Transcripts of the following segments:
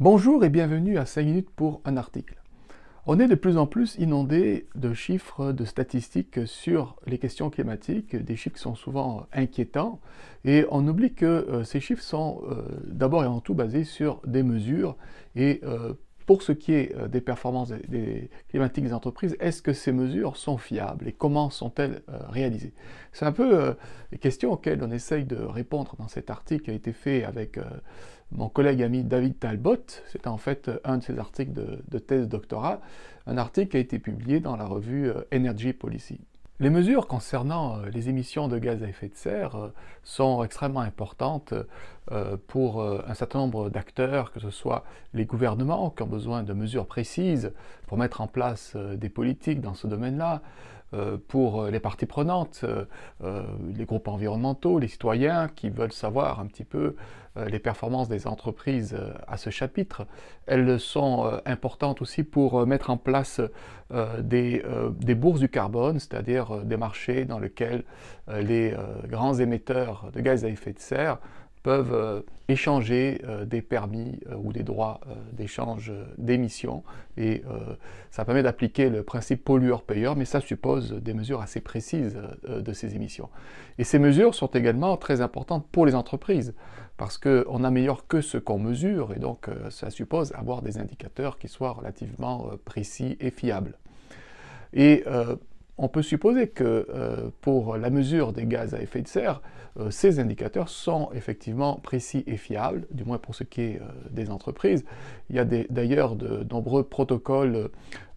Bonjour et bienvenue à 5 minutes pour un article. On est de plus en plus inondé de chiffres, de statistiques sur les questions climatiques, des chiffres qui sont souvent inquiétants, et on oublie que euh, ces chiffres sont euh, d'abord et avant tout basés sur des mesures, et euh, pour ce qui est des performances climatiques des entreprises, est-ce que ces mesures sont fiables et comment sont-elles réalisées C'est un peu les questions auxquelles on essaye de répondre dans cet article qui a été fait avec mon collègue ami David Talbot, c'est en fait euh, un de ses articles de, de thèse doctorat, un article qui a été publié dans la revue euh, Energy Policy. Les mesures concernant euh, les émissions de gaz à effet de serre sont extrêmement importantes euh, pour euh, un certain nombre d'acteurs, que ce soit les gouvernements qui ont besoin de mesures précises pour mettre en place euh, des politiques dans ce domaine-là, pour les parties prenantes, les groupes environnementaux, les citoyens qui veulent savoir un petit peu les performances des entreprises à ce chapitre. Elles sont importantes aussi pour mettre en place des, bourses du carbone, c'est-à-dire des marchés dans lesquels les grands émetteurs de gaz à effet de serre peuvent euh, échanger euh, des permis euh, ou des droits d'échange d'émissions. Et ça permet d'appliquer le principe pollueur-payeur, mais ça suppose des mesures assez précises de ces émissions. Et ces mesures sont également très importantes pour les entreprises, parce qu'on n'améliore que ce qu'on mesure, et donc ça suppose avoir des indicateurs qui soient relativement précis et fiables. Et on peut supposer que euh, pour la mesure des gaz à effet de serre, euh, ces indicateurs sont effectivement précis et fiables, du moins pour ce qui est euh, des entreprises. Il y a d'ailleurs de nombreux protocoles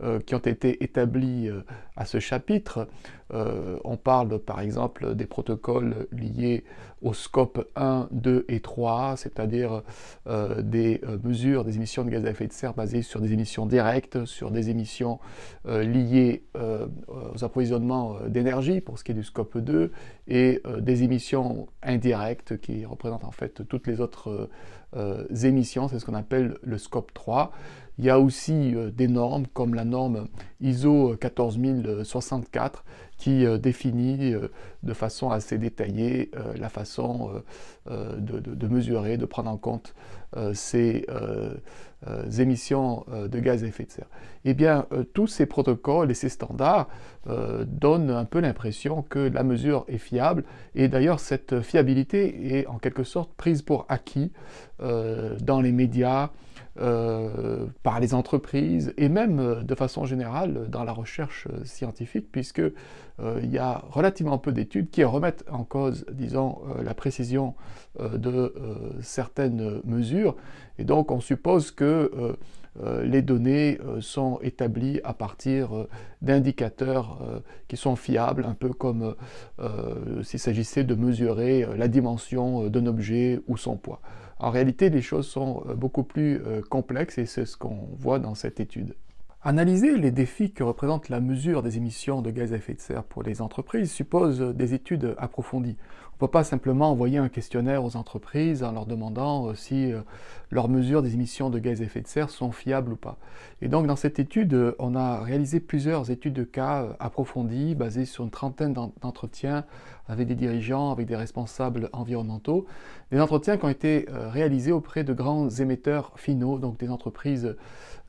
euh, qui ont été établis euh, à ce chapitre. Euh, on parle par exemple des protocoles liés au scope 1, 2 et 3, c'est-à-dire des mesures des émissions de gaz à effet de serre basées sur des émissions directes, sur des émissions liées aux approvisionnements d'énergie pour ce qui est du scope 2, et des émissions indirectes qui représentent en fait toutes les autres euh, émissions, c'est ce qu'on appelle le scope 3. Il y a aussi euh, des normes comme la norme ISO 14064 qui euh, définit de façon assez détaillée la façon de, mesurer, de prendre en compte euh, ces euh, euh, émissions de gaz à effet de serre Eh bien, tous ces protocoles et ces standards donnent un peu l'impression que la mesure est fiable, et d'ailleurs cette fiabilité est en quelque sorte prise pour acquis dans les médias, euh, par les entreprises et même euh, de façon générale dans la recherche euh, scientifique, puisque il y a relativement peu d'études qui remettent en cause, disons, la précision de certaines mesures. Et donc on suppose que les données sont établies à partir d'indicateurs qui sont fiables, un peu comme s'il s'agissait de mesurer la dimension d'un objet ou son poids. En réalité, les choses sont euh, beaucoup plus euh, complexes et c'est ce qu'on voit dans cette étude. Analyser les défis que représente la mesure des émissions de gaz à effet de serre pour les entreprises suppose des études approfondies. On ne peut pas simplement envoyer un questionnaire aux entreprises en leur demandant euh, si euh, leurs mesures des émissions de gaz à effet de serre sont fiables ou pas. Et donc dans cette étude, on a réalisé plusieurs études de cas euh, approfondies basées sur une trentaine d'entretiens avec des dirigeants, avec des responsables environnementaux, des entretiens qui ont été réalisés auprès de grands émetteurs finaux, donc des entreprises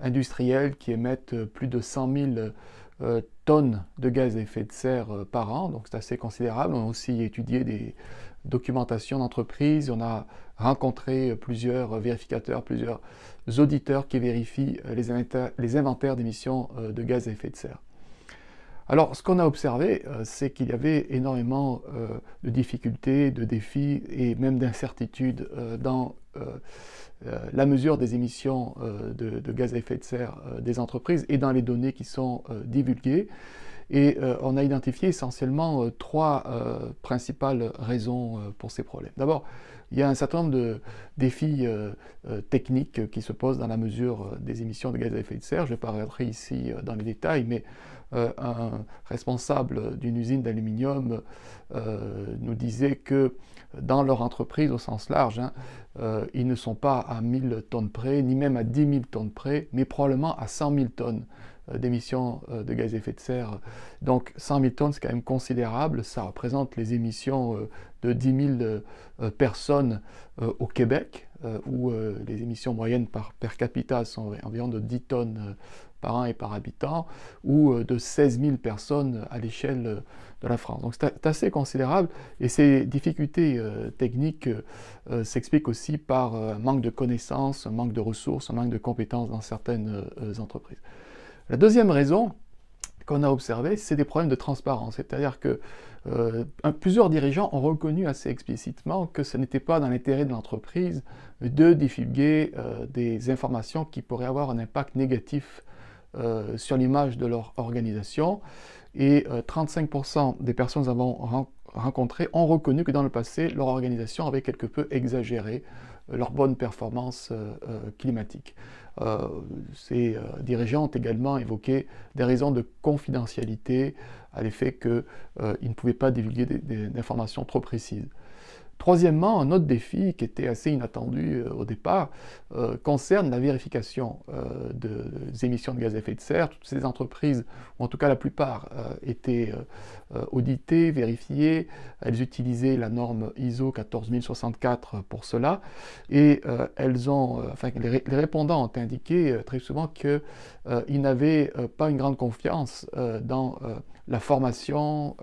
industrielles qui émettent euh, plus de 100 000 euh, tonnes de gaz à effet de serre euh, par an, donc c'est assez considérable. On a aussi étudié des documentations d'entreprises, on a rencontré plusieurs vérificateurs, plusieurs auditeurs qui vérifient les inventaires d'émissions de gaz à effet de serre. Alors, ce qu'on a observé, euh, c'est qu'il y avait énormément euh, de difficultés, de défis et même d'incertitudes euh, dans la mesure des émissions de, gaz à effet de serre des entreprises et dans les données qui sont divulguées. Et euh, on a identifié essentiellement euh, trois euh, principales raisons pour ces problèmes. D'abord, il y a un certain nombre de défis techniques qui se posent dans la mesure des émissions de gaz à effet de serre. Je ne vais pas rentrer ici dans les détails, mais un responsable d'une usine d'aluminium nous disait que dans leur entreprise, au sens large, hein, ils ne sont pas à 1000 tonnes près, ni même à 10 000 tonnes près, mais probablement à 100 000 tonnes euh, d'émissions euh, de gaz à effet de serre. Donc 100 000 tonnes, c'est quand même considérable. Ça représente les émissions euh, de 10 000 personnes au Québec, où les émissions moyennes par, per capita sont environ de 10 tonnes par an et par habitant, ou de 16 000 personnes à l'échelle de la France. Donc c'est assez considérable et ces difficultés techniques s'expliquent aussi par un manque de connaissances, un manque de ressources, un manque de compétences dans certaines entreprises. La deuxième raison qu'on a observée, c'est des problèmes de transparence. C'est-à-dire que euh, plusieurs dirigeants ont reconnu assez explicitement que ce n'était pas dans l'intérêt de l'entreprise de diffuguer euh, des informations qui pourraient avoir un impact négatif euh, sur l'image de leur organisation. Et 35% des personnes que nous avons rencontrées ont reconnu que dans le passé, leur organisation avait quelque peu exagéré leur bonne performance euh, euh, climatique. Euh, ces dirigeants ont également évoqué des raisons de confidentialité à l'effet qu'ils ne pouvaient pas divulguer des informations trop précises. Troisièmement, un autre défi qui était assez inattendu euh, au départ euh, concerne la vérification euh, des émissions de gaz à effet de serre. Toutes ces entreprises, ou en tout cas la plupart, étaient auditées, vérifiées. Elles utilisaient la norme ISO 14064 pour cela. Et elles ont, enfin, les, répondants ont indiqué très souvent qu'ils n'avaient pas une grande confiance dans la formation,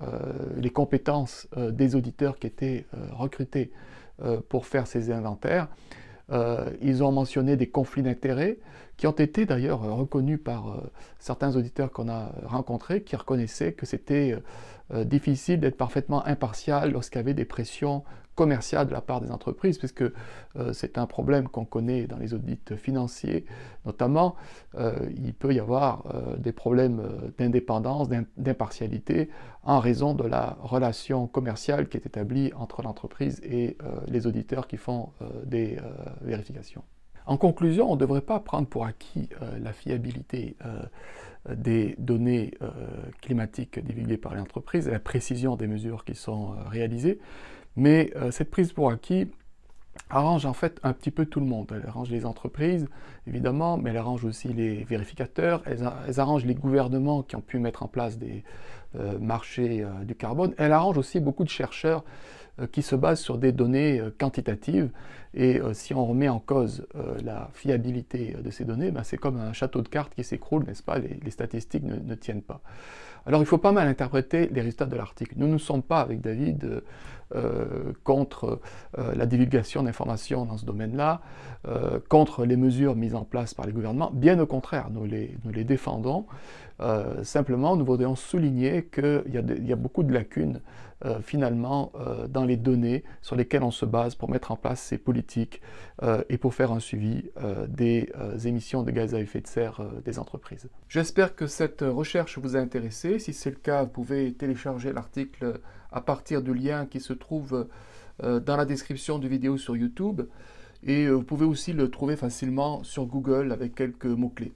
les compétences des auditeurs qui étaient recrutés euh, pour faire ces inventaires. Euh, ils ont mentionné des conflits d'intérêts, qui ont été d'ailleurs reconnus par euh, certains auditeurs qu'on a rencontrés, qui reconnaissaient que c'était euh, euh, difficile d'être parfaitement impartial lorsqu'il y avait des pressions commerciales de la part des entreprises, puisque c'est un problème qu'on connaît dans les audits financiers notamment. il peut y avoir des problèmes d'indépendance, d'impartialité, en raison de la relation commerciale qui est établie entre l'entreprise et les auditeurs qui font des vérifications. En conclusion, on ne devrait pas prendre pour acquis euh, la fiabilité euh, des données euh, climatiques divulguées par les entreprises et la précision des mesures qui sont réalisées, mais cette prise pour acquis arrange en fait un petit peu tout le monde. Elle arrange les entreprises, évidemment, mais elle arrange aussi les vérificateurs, elle arrange les gouvernements qui ont pu mettre en place des marchés du carbone, elle arrange aussi beaucoup de chercheurs qui se basent sur des données quantitatives et euh, si on remet en cause euh, la fiabilité euh, de ces données, ben, c'est comme un château de cartes qui s'écroule, n'est-ce pas les, statistiques ne, tiennent pas. Alors il ne faut pas mal interpréter les résultats de l'article. Nous ne sommes pas, avec David, contre la divulgation d'informations dans ce domaine-là, contre les mesures mises en place par les gouvernements. Bien au contraire, nous les défendons. Euh, simplement, nous voudrions souligner qu'il y, a beaucoup de lacunes euh, finalement euh, dans les données sur lesquelles on se base pour mettre en place ces politiques et pour faire un suivi des émissions de gaz à effet de serre des entreprises. J'espère que cette recherche vous a intéressé. Si c'est le cas, vous pouvez télécharger l'article à partir du lien qui se trouve dans la description de vidéo sur YouTube. Et vous pouvez aussi le trouver facilement sur Google avec quelques mots-clés.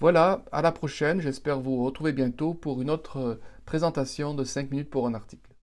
Voilà, à la prochaine, j'espère vous retrouver bientôt pour une autre euh, présentation de 5 minutes pour un article.